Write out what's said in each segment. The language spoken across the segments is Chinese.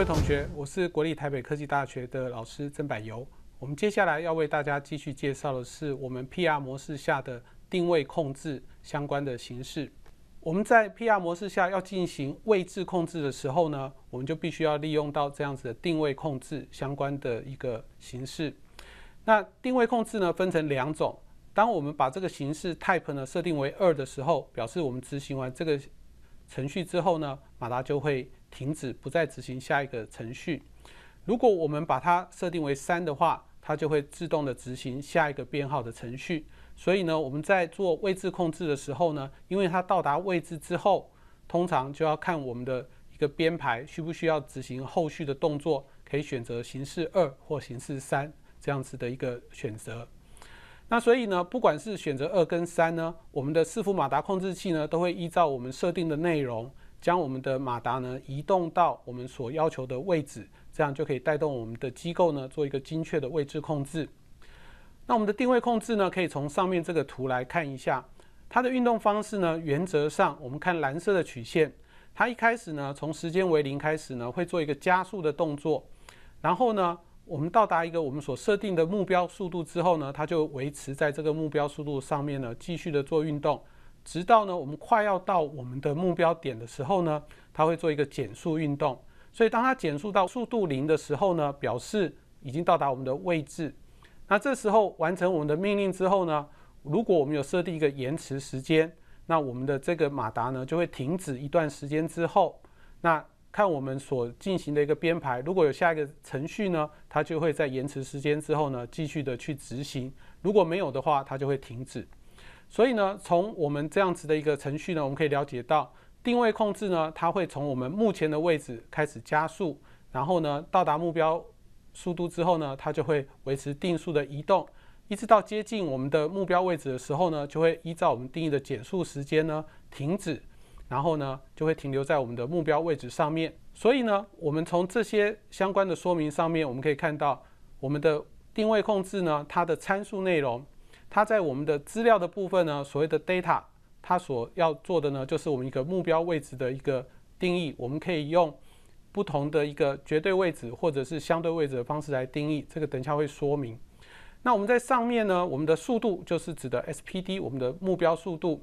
各位同学，我是国立台北科技大学的老师曾柏尤。我们接下来要为大家继续介绍的是我们 P R 模式下的定位控制相关的形式。我们在 P R 模式下要进行位置控制的时候呢，我们就必须要利用到这样子的定位控制相关的一个形式。那定位控制呢，分成两种。当我们把这个形式 Type 呢设定为二的时候，表示我们执行完这个。程序之后呢，马达就会停止，不再执行下一个程序。如果我们把它设定为三的话，它就会自动的执行下一个编号的程序。所以呢，我们在做位置控制的时候呢，因为它到达位置之后，通常就要看我们的一个编排需不需要执行后续的动作，可以选择形式二或形式三这样子的一个选择。那所以呢，不管是选择二跟三呢，我们的伺服马达控制器呢，都会依照我们设定的内容，将我们的马达呢移动到我们所要求的位置，这样就可以带动我们的机构呢，做一个精确的位置控制。那我们的定位控制呢，可以从上面这个图来看一下，它的运动方式呢，原则上我们看蓝色的曲线，它一开始呢，从时间为零开始呢，会做一个加速的动作，然后呢。我们到达一个我们所设定的目标速度之后呢，它就维持在这个目标速度上面呢，继续的做运动，直到呢我们快要到我们的目标点的时候呢，它会做一个减速运动。所以当它减速到速度零的时候呢，表示已经到达我们的位置。那这时候完成我们的命令之后呢，如果我们有设定一个延迟时间，那我们的这个马达呢就会停止一段时间之后，那。看我们所进行的一个编排，如果有下一个程序呢，它就会在延迟时间之后呢继续的去执行；如果没有的话，它就会停止。所以呢，从我们这样子的一个程序呢，我们可以了解到定位控制呢，它会从我们目前的位置开始加速，然后呢到达目标速度之后呢，它就会维持定速的移动，一直到接近我们的目标位置的时候呢，就会依照我们定义的减速时间呢停止。然后呢，就会停留在我们的目标位置上面。所以呢，我们从这些相关的说明上面，我们可以看到我们的定位控制呢，它的参数内容，它在我们的资料的部分呢，所谓的 data，它所要做的呢，就是我们一个目标位置的一个定义。我们可以用不同的一个绝对位置或者是相对位置的方式来定义。这个等一下会说明。那我们在上面呢，我们的速度就是指的 SPD，我们的目标速度。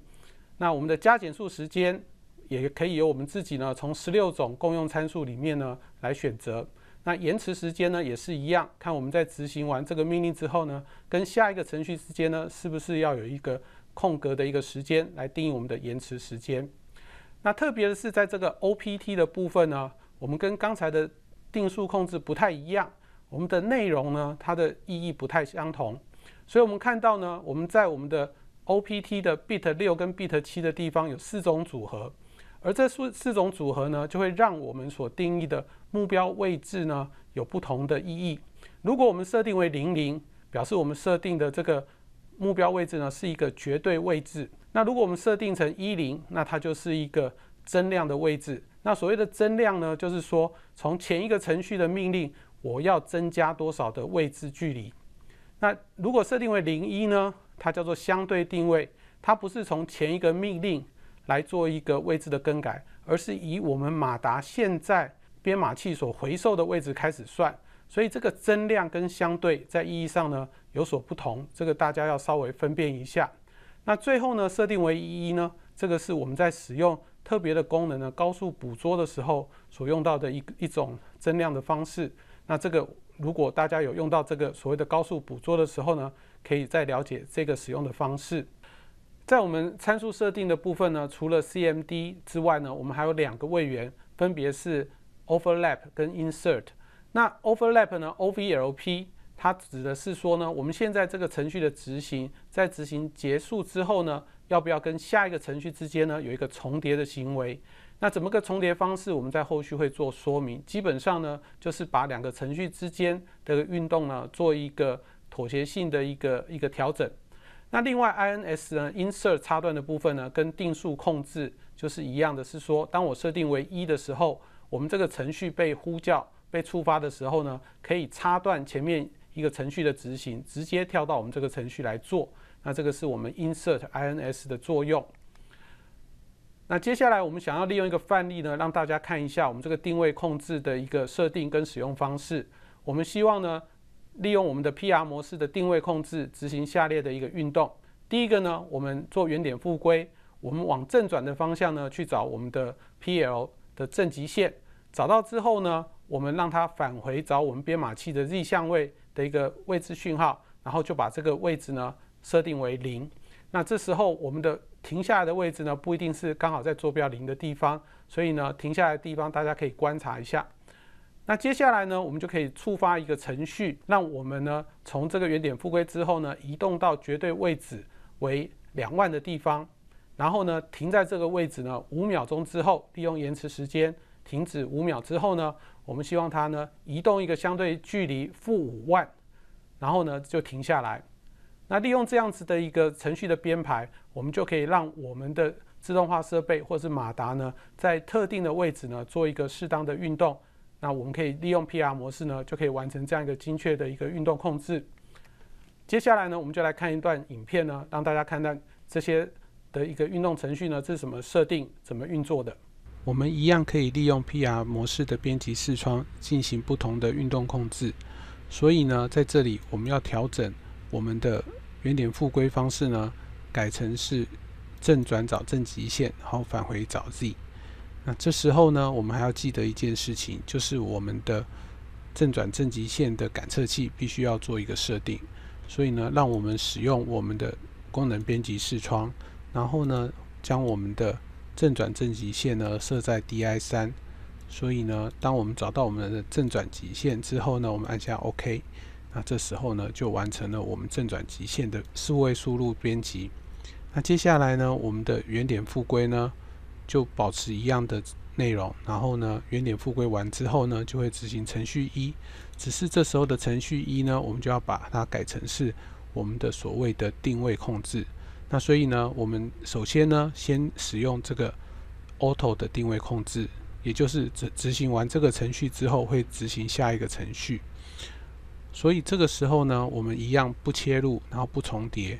那我们的加减速时间。也可以由我们自己呢，从十六种共用参数里面呢来选择。那延迟时间呢也是一样，看我们在执行完这个命令之后呢，跟下一个程序之间呢是不是要有一个空格的一个时间来定义我们的延迟时间。那特别的是在这个 OPT 的部分呢，我们跟刚才的定数控制不太一样，我们的内容呢它的意义不太相同。所以我们看到呢，我们在我们的 OPT 的 bit 六跟 bit 七的地方有四种组合。而这四四种组合呢，就会让我们所定义的目标位置呢有不同的意义。如果我们设定为零零，表示我们设定的这个目标位置呢是一个绝对位置。那如果我们设定成一零，那它就是一个增量的位置。那所谓的增量呢，就是说从前一个程序的命令，我要增加多少的位置距离。那如果设定为零一呢，它叫做相对定位，它不是从前一个命令。来做一个位置的更改，而是以我们马达现在编码器所回收的位置开始算，所以这个增量跟相对在意义上呢有所不同，这个大家要稍微分辨一下。那最后呢，设定为一呢，这个是我们在使用特别的功能的高速捕捉的时候所用到的一一种增量的方式。那这个如果大家有用到这个所谓的高速捕捉的时候呢，可以再了解这个使用的方式。在我们参数设定的部分呢，除了 CMD 之外呢，我们还有两个位元，分别是 Overlap 跟 Insert。那 Overlap 呢，O V L P，它指的是说呢，我们现在这个程序的执行，在执行结束之后呢，要不要跟下一个程序之间呢，有一个重叠的行为？那怎么个重叠方式，我们在后续会做说明。基本上呢，就是把两个程序之间的运动呢，做一个妥协性的一个一个调整。那另外，INS 呢？Insert 插段的部分呢，跟定数控制就是一样的是说，当我设定为一的时候，我们这个程序被呼叫、被触发的时候呢，可以插断前面一个程序的执行，直接跳到我们这个程序来做。那这个是我们 Insert INS 的作用。那接下来我们想要利用一个范例呢，让大家看一下我们这个定位控制的一个设定跟使用方式。我们希望呢。利用我们的 P-R 模式的定位控制执行下列的一个运动。第一个呢，我们做原点复归，我们往正转的方向呢去找我们的 P-L 的正极线，找到之后呢，我们让它返回找我们编码器的 Z 相位的一个位置讯号，然后就把这个位置呢设定为零。那这时候我们的停下来的位置呢，不一定是刚好在坐标零的地方，所以呢，停下来的地方大家可以观察一下。那接下来呢，我们就可以触发一个程序，让我们呢从这个原点复归之后呢，移动到绝对位置为两万的地方，然后呢停在这个位置呢五秒钟之后，利用延迟时间停止五秒之后呢，我们希望它呢移动一个相对距离负五万，然后呢就停下来。那利用这样子的一个程序的编排，我们就可以让我们的自动化设备或是马达呢，在特定的位置呢做一个适当的运动。那我们可以利用 PR 模式呢，就可以完成这样一个精确的一个运动控制。接下来呢，我们就来看一段影片呢，让大家看看这些的一个运动程序呢，是怎么设定、怎么运作的。我们一样可以利用 PR 模式的编辑视窗进行不同的运动控制。所以呢，在这里我们要调整我们的原点复归方式呢，改成是正转找正极限，然后返回找 Z。那这时候呢，我们还要记得一件事情，就是我们的正转正极线的感测器必须要做一个设定。所以呢，让我们使用我们的功能编辑视窗，然后呢，将我们的正转正极线呢设在 DI 三。所以呢，当我们找到我们的正转极线之后呢，我们按下 OK。那这时候呢，就完成了我们正转极线的四位输入编辑。那接下来呢，我们的原点复归呢？就保持一样的内容，然后呢，原点复归完之后呢，就会执行程序一。只是这时候的程序一呢，我们就要把它改成是我们的所谓的定位控制。那所以呢，我们首先呢，先使用这个 auto 的定位控制，也就是执执行完这个程序之后，会执行下一个程序。所以这个时候呢，我们一样不切入，然后不重叠，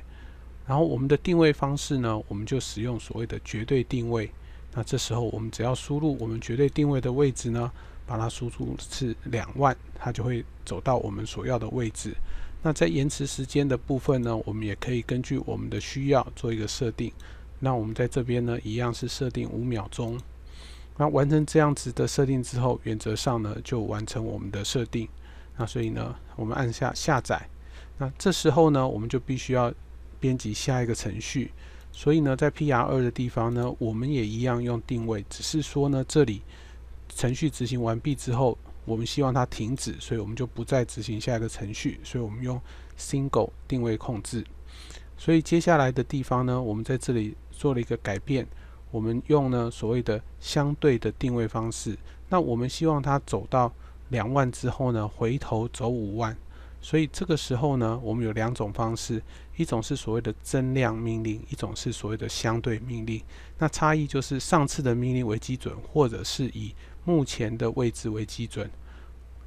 然后我们的定位方式呢，我们就使用所谓的绝对定位。那这时候我们只要输入我们绝对定位的位置呢，把它输出是两万，它就会走到我们所要的位置。那在延迟时间的部分呢，我们也可以根据我们的需要做一个设定。那我们在这边呢，一样是设定五秒钟。那完成这样子的设定之后，原则上呢就完成我们的设定。那所以呢，我们按下下载。那这时候呢，我们就必须要编辑下一个程序。所以呢，在 PR2 的地方呢，我们也一样用定位，只是说呢，这里程序执行完毕之后，我们希望它停止，所以我们就不再执行下一个程序，所以我们用 single 定位控制。所以接下来的地方呢，我们在这里做了一个改变，我们用呢所谓的相对的定位方式。那我们希望它走到两万之后呢，回头走五万，所以这个时候呢，我们有两种方式。一种是所谓的增量命令，一种是所谓的相对命令。那差异就是上次的命令为基准，或者是以目前的位置为基准。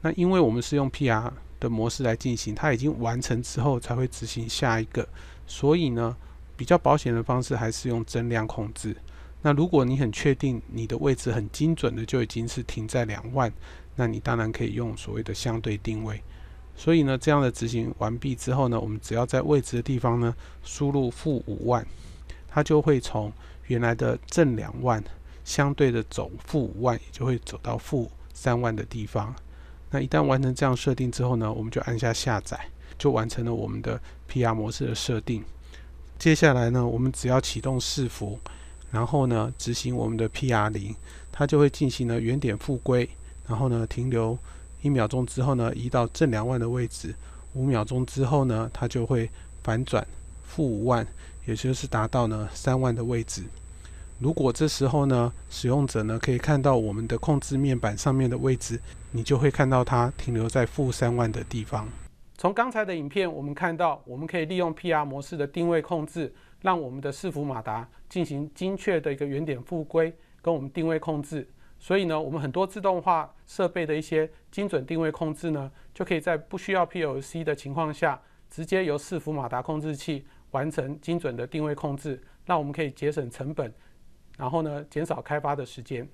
那因为我们是用 PR 的模式来进行，它已经完成之后才会执行下一个。所以呢，比较保险的方式还是用增量控制。那如果你很确定你的位置很精准的，就已经是停在两万，那你当然可以用所谓的相对定位。所以呢，这样的执行完毕之后呢，我们只要在位置的地方呢输入负五万，它就会从原来的正两万相对的走负五万，也就会走到负三万的地方。那一旦完成这样设定之后呢，我们就按下下载，就完成了我们的 PR 模式的设定。接下来呢，我们只要启动伺服，然后呢执行我们的 PR 零，它就会进行了原点复归，然后呢停留。一秒钟之后呢，移到正两万的位置；五秒钟之后呢，它就会反转负五万，也就是达到呢三万的位置。如果这时候呢，使用者呢可以看到我们的控制面板上面的位置，你就会看到它停留在负三万的地方。从刚才的影片，我们看到我们可以利用 PR 模式的定位控制，让我们的伺服马达进行精确的一个原点复归跟我们定位控制。所以呢，我们很多自动化设备的一些精准定位控制呢，就可以在不需要 PLC 的情况下，直接由伺服马达控制器完成精准的定位控制。那我们可以节省成本，然后呢，减少开发的时间。